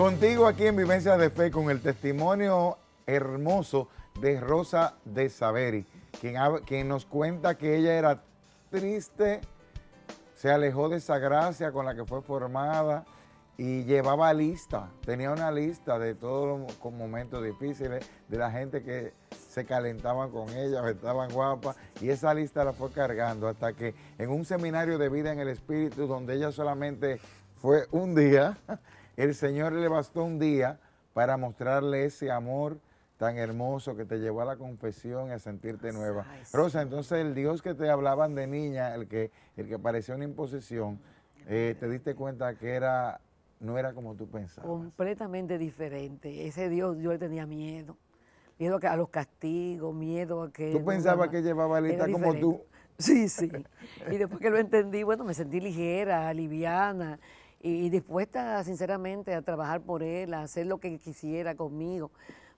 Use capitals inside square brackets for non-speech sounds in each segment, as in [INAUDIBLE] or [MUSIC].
Contigo aquí en Vivencias de Fe con el testimonio hermoso de Rosa de Saveri, quien, nos cuenta que ella era triste, se alejó de esa gracia con la que fue formada y llevaba lista, tenía una lista de todos los momentos difíciles, de la gente que se calentaban con ella, estaban guapas, y esa lista la fue cargando hasta que en un seminario de vida en el Espíritu, donde ella solamente fue un día, [LAUGHS] El Señor le bastó un día para mostrarle ese amor tan hermoso que te llevó a la confesión y a sentirte nueva. Rosa, entonces el Dios que te hablaban de niña, el que, el que parecía una imposición, eh, te diste cuenta que era, no era como tú pensabas. Completamente diferente. Ese Dios yo le tenía miedo. Miedo a los castigos, miedo a que... ¿Tú pensabas que llevaba lista como tú? Sí, sí. Y después que lo entendí, bueno, me sentí ligera, liviana y dispuesta sinceramente a trabajar por él, a hacer lo que quisiera conmigo,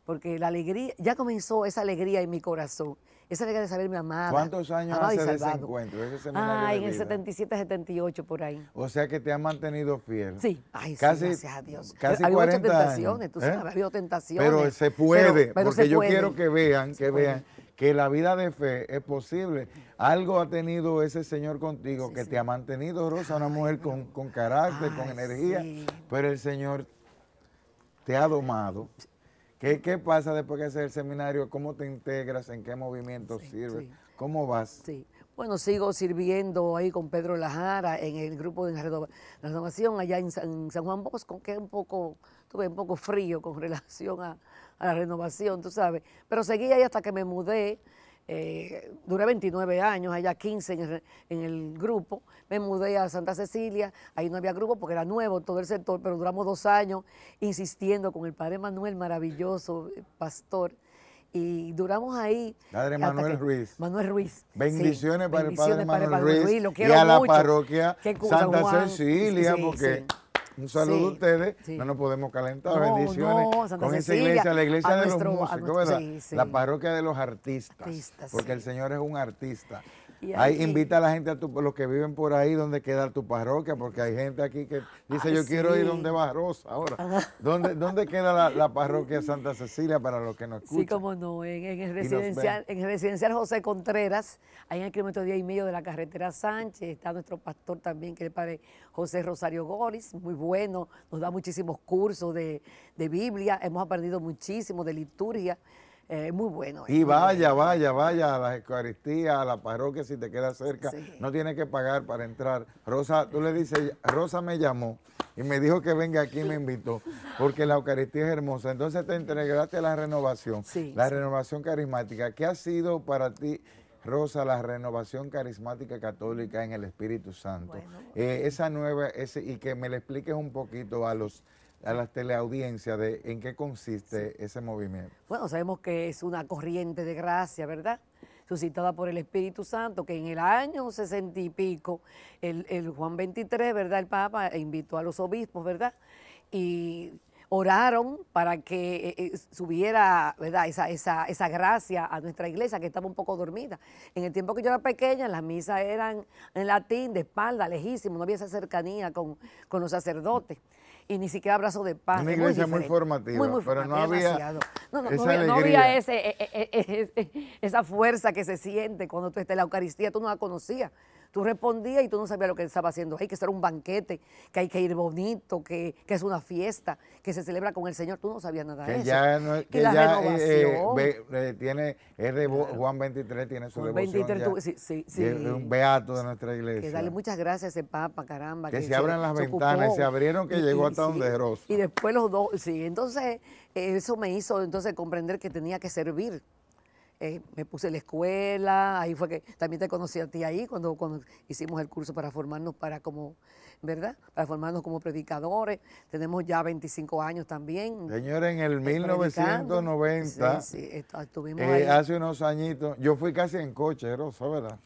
porque la alegría, ya comenzó esa alegría en mi corazón, esa alegría de saberme amada. ¿Cuántos años hace ese encuentro? Ese ah, en el 77, 78, por ahí. O sea que te ha mantenido fiel. Sí, ay, casi, sí, gracias a Dios. Casi había 40 tentaciones, años, tú ¿eh? sabes, ha habido tentaciones. Pero se puede, pero, porque yo quiero que vean, que vean que la vida de fe es posible. Algo ha tenido ese Señor contigo que te ha mantenido, Rosa, una mujer con, carácter, con energía, pero el Señor te ha domado. ¿Qué, ¿Qué, pasa después que haces el seminario? ¿Cómo te integras? ¿En qué movimiento sirves? ¿Cómo vas? Bueno, sigo sirviendo ahí con Pedro Lajara en el grupo de renovación allá en San, Juan Bosco, que un poco, tuve un poco frío con [LAUGHS] relación a, la renovación, tú sabes. Pero seguí ahí hasta que me mudé. Eh, duré 29 años, allá 15 en el, en el, grupo. Me mudé a Santa Cecilia, ahí no había grupo porque era nuevo todo el sector, pero duramos dos años insistiendo con el padre Manuel, maravilloso eh, pastor y duramos ahí. Padre Manuel Ruiz. Manuel Ruiz. Bendiciones, para, el padre Manuel Ruiz. y a la parroquia Santa Cecilia, porque... Un saludo a ustedes. No nos podemos calentar. Bendiciones. con esa iglesia, la iglesia de los músicos, la parroquia de los artistas porque el Señor es un artista ahí, invita a la gente, a los que viven por ahí, donde queda tu parroquia, porque hay gente aquí que dice, yo quiero ir donde va Rosa ahora. ¿Dónde, ¿Dónde, queda la, [LAUGHS] parroquia Santa Cecilia para los que nos escuchan? Sí, como no, en, el residencial, en el residencial José Contreras, ahí en el kilómetro 10 y medio de la carretera Sánchez, está nuestro pastor también, que es el padre José Rosario Goris, muy bueno, nos da muchísimos cursos de, de Biblia, hemos aprendido muchísimo de liturgia. Eh, muy bueno. Y vaya, vaya, vaya a la Eucaristía, a la parroquia si te queda cerca. No tienes que pagar para entrar. Rosa, tú le dices, Rosa me llamó y me dijo que venga aquí y me invitó, porque la Eucaristía es hermosa. Entonces te entregaste a la renovación, la renovación carismática. ¿Qué ha sido para ti? Rosa, la renovación carismática católica en el Espíritu Santo. Eh, eh, esa nueva, ese, y que me le expliques un poquito a los a las teleaudiencias de en qué consiste ese movimiento. Bueno, sabemos que es una corriente de gracia, ¿verdad? Suscitada por el Espíritu Santo, que en el año sesenta y pico, el, Juan 23, ¿verdad? El Papa invitó a los obispos, ¿verdad? Y oraron para que eh, eh, subiera ¿verdad? Esa, gracia a nuestra iglesia, que estaba un poco dormida. En el tiempo que yo era pequeña, las misas eran en latín, de espalda, lejísimo, no había esa cercanía con, con los sacerdotes y ni siquiera abrazo de paz. Una iglesia muy, formativa, pero no había, no, esa eh, eh, eh, esa fuerza que se siente cuando tú estás en la Eucaristía, tú no la conocías. Tú respondías y tú no sabías lo que estaba haciendo Hay que hacer un banquete, que hay que ir bonito, que, es una fiesta, que se celebra con el Señor. Tú no sabías nada de eso. que, ya tiene, Juan 23 tiene su Juan 23, sí, sí, sí. un beato de nuestra iglesia. Que dale muchas gracias a ese Papa, caramba. Que, se, abran las ventanas, se abrieron que llegó hasta donde eros. Y después los dos, sí. Entonces, eh, eso me hizo entonces comprender que tenía que servir eh, me puse en la escuela, ahí fue que también te conocí a ti ahí cuando, cuando hicimos el curso para formarnos para como, ¿verdad? Para formarnos como predicadores. Tenemos ya 25 años también. Señora, en el 1990, eh, sí, sí, eh, hace unos añitos, yo fui casi en coche, Rosa, ¿verdad?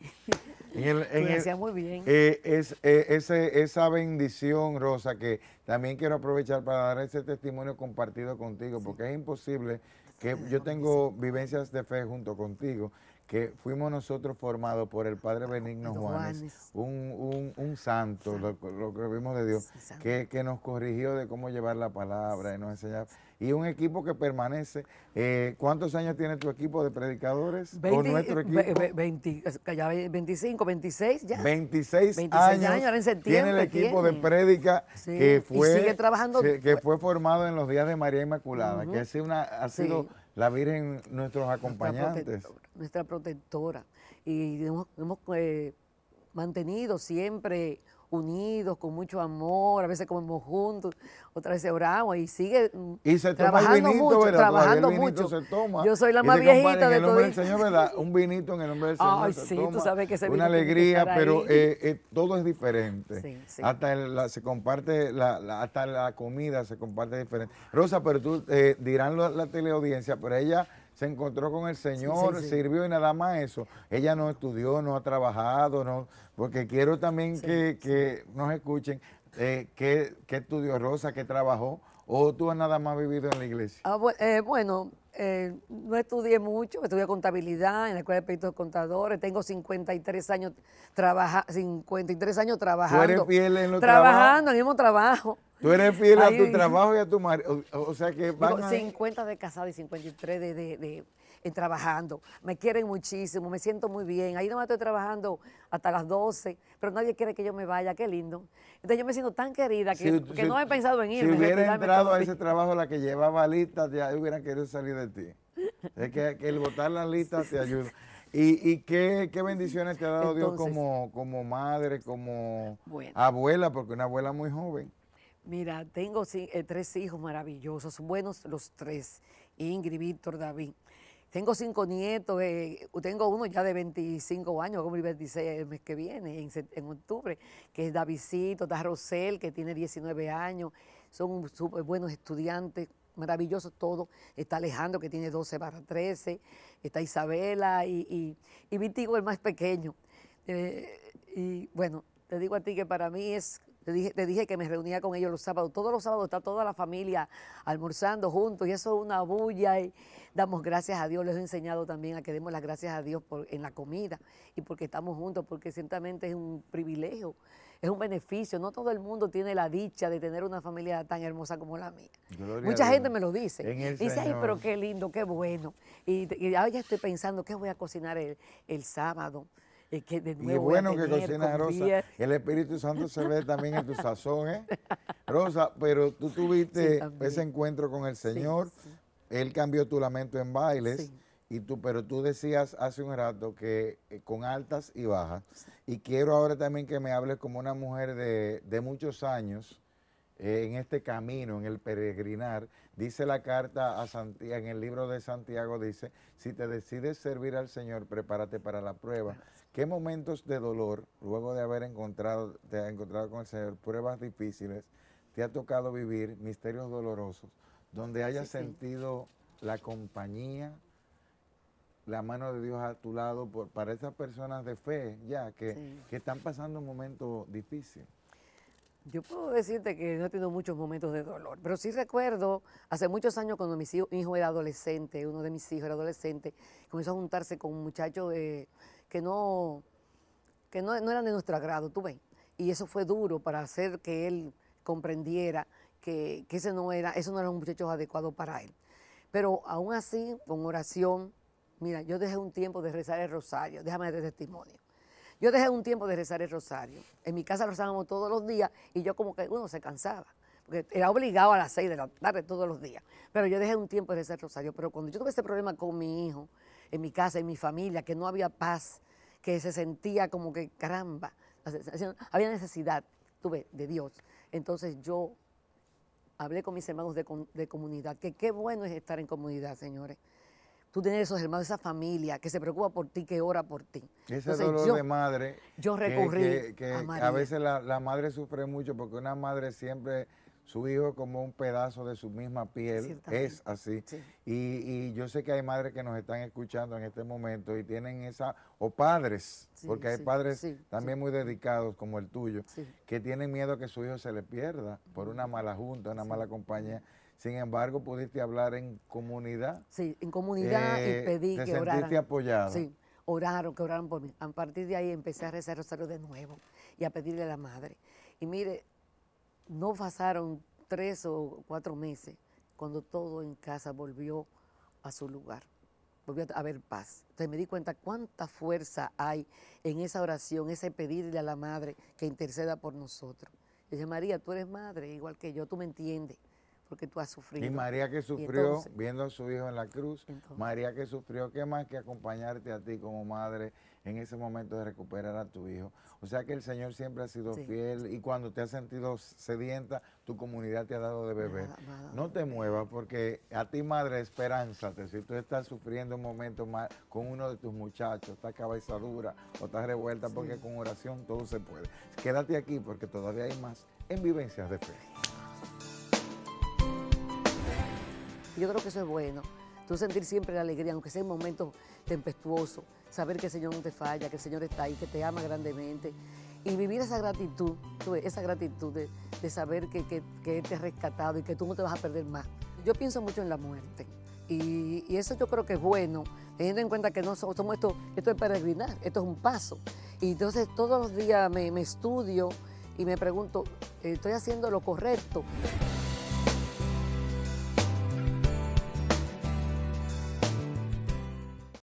En el, [LAUGHS] muy bien. es, esa bendición, Rosa, que también quiero aprovechar para dar ese testimonio compartido contigo, porque es imposible que yo tengo vivencias de fe junto contigo, que fuimos nosotros formados por el Padre Benigno Juanes, un, un, santo, lo, que vimos de Dios, que, que, nos corrigió de cómo llevar la palabra y nos enseñaba y un equipo que permanece. Eh, ¿Cuántos años tiene tu equipo de predicadores? nuestro equipo? ya 25, 26 ya. 26, años, tiene el equipo de prédica que, fue, trabajando, que fue formado en los días de María Inmaculada, que es una, ha sido la Virgen nuestros acompañantes. Nuestra protectora. Y hemos, hemos eh, mantenido siempre unidos, con mucho amor, a veces comemos juntos, otra vez oramos y sigue mm, trabajando mucho, Yo soy la más viejita de todos. Señor, ¿verdad? Un vinito en el nombre del [LAUGHS] Señor. Ay, sí, tú sabes que Una alegría, pero eh, eh, todo es diferente. Hasta la, se comparte, la, hasta la comida se comparte diferente. Rosa, pero tú eh, dirán la teleaudiencia, pero ella se encontró con el Señor, sirvió y nada más eso. Ella no estudió, no ha trabajado, no, porque quiero también que, que, nos escuchen eh, qué, qué estudió Rosa, qué trabajó, o tú has nada más vivido en la iglesia. Ah, eh, bueno, eh, no estudié mucho, estudié contabilidad en la Escuela de Peritos Contadores, tengo 53 años, trabaja, años trabajando. Trabajando, el mismo trabajo. Tú eres fiel a tu trabajo y a tu marido. O, sea que 50 de casado y 53 de, de, de, eh, trabajando. Me quieren muchísimo, me siento muy bien. Ahí nomás estoy trabajando hasta las 12, pero nadie quiere que yo me vaya. Qué lindo. Entonces yo me siento tan querida que, no he pensado en irme. Si hubiera entrado a ese trabajo la que llevaba listas, ya hubiera querido salir de ti. Es que, el botar las listas te ayuda. ¿Y, y qué, qué, bendiciones te ha dado Dios como, como madre, como abuela? Porque una abuela muy joven. Mira, tengo eh, tres hijos maravillosos, buenos los tres, Ingrid, Víctor, David. Tengo cinco nietos, eh, tengo uno ya de 25 años, como el 26 el mes que viene, en, octubre, que es Davidcito, está Rosel, que tiene 19 años, son super buenos estudiantes, maravillosos todos. Está Alejandro, que tiene 12 13, está Isabela y, y, y el más pequeño. Eh, y bueno, te digo a ti que para mí es te dije, te dije, que me reunía con ellos los sábados. Todos los sábados está toda la familia almorzando juntos y eso es una bulla y damos gracias a Dios. Les he enseñado también a que demos las gracias a Dios por, en la comida y porque estamos juntos, porque ciertamente es un privilegio, es un beneficio. No todo el mundo tiene la dicha de tener una familia tan hermosa como la mía. Mucha gente me lo dice. Dice, ay, pero qué lindo, qué bueno. Y, ahora ya estoy pensando qué voy a cocinar el, el sábado. Es bueno que cocinas, Rosa. El Espíritu Santo se ve también en tu [LAUGHS] sazón, ¿eh? Rosa, pero tú tuviste ese encuentro con el Señor. Él cambió tu lamento en bailes. Y tú, pero tú decías hace un rato que eh, con altas y bajas, y quiero ahora también que me hables como una mujer de, de muchos años, en este camino, en el peregrinar. Dice la carta a Santiago, en el libro de Santiago dice, si te decides servir al Señor, prepárate para la prueba. ¿Qué momentos de dolor, luego de haber encontrado, te ha encontrado con el Señor, pruebas difíciles, te ha tocado vivir misterios dolorosos, donde hayas sentido la compañía, la mano de Dios a tu lado, por, para esas personas de fe ya, que, que están pasando un momento difícil? Yo puedo decirte que no he tenido muchos momentos de dolor, pero sí recuerdo hace muchos años cuando mi hijo era adolescente, uno de mis hijos era adolescente, comenzó a juntarse con muchachos eh, que, no, que no, eran de nuestro agrado, tú ves. Y eso fue duro para hacer que él comprendiera que, que ese no era, eso no era un muchacho adecuado para él. Pero aún así, con oración, mira, yo dejé un tiempo de rezar el rosario, déjame de testimonio. Yo dejé un tiempo de rezar el rosario. En mi casa rezábamos todos los días y yo como que uno se cansaba, porque era obligado a las seis de la tarde todos los días. Pero yo dejé un tiempo de rezar el rosario. Pero cuando yo tuve ese problema con mi hijo, en mi casa, en mi familia, que no había paz, que se sentía como que caramba, había necesidad, tuve, de Dios. Entonces yo hablé con mis hermanos de, de comunidad, que qué bueno es estar en comunidad, señores tú tienes esos hermanos, esa familia que se preocupa por ti, que ora por ti. Ese dolor de madre. Yo recurrí. Que, a, veces la, madre sufre mucho porque una madre siempre. Su hijo como un pedazo de su misma piel, es así. Y, yo sé que hay madres que nos están escuchando en este momento y tienen esa, o padres, porque hay padres también muy dedicados como el tuyo, que tienen miedo que su hijo se le pierda por una mala junta, una mala compañía. Sin embargo, pudiste hablar en comunidad. Sí, en comunidad y eh, pedí que oraran. sentiste apoyado. Sí, oraron, que oraron por mí. A partir de ahí empecé a rezar rosario de nuevo y a pedirle a la madre. Y mire, no pasaron tres o cuatro meses cuando todo en casa volvió a su lugar, volvió a haber paz. Entonces me di cuenta cuánta fuerza hay en esa oración, ese pedirle a la Madre que interceda por nosotros. Dice, María, tú eres madre, igual que yo, tú me entiendes porque tú has sufrido. Y María que sufrió viendo a su hijo en la cruz, María que sufrió, ¿qué más que acompañarte a ti como madre en ese momento de recuperar a tu hijo? O sea que el Señor siempre ha sido fiel y cuando te has sentido sedienta, tu comunidad te ha dado de beber. no te muevas porque a ti madre esperánzate, si tú estás sufriendo un momento mal con uno de tus muchachos, estás cabeza dura o estás revuelta porque con oración todo se puede. Quédate aquí porque todavía hay más en vivencias de fe. Yo creo que eso es bueno. Tú sentir siempre la alegría, aunque sea en momentos tempestuosos, saber que el Señor no te falla, que el Señor está ahí, que te ama grandemente. Y vivir esa gratitud, esa gratitud de, saber que, que, te ha rescatado y que tú no te vas a perder más. Yo pienso mucho en la muerte. Y, eso yo creo que es bueno, teniendo en cuenta que no somos, esto, esto es peregrinar, esto es un paso. Y entonces todos los días me estudio y me pregunto, ¿estoy haciendo lo correcto?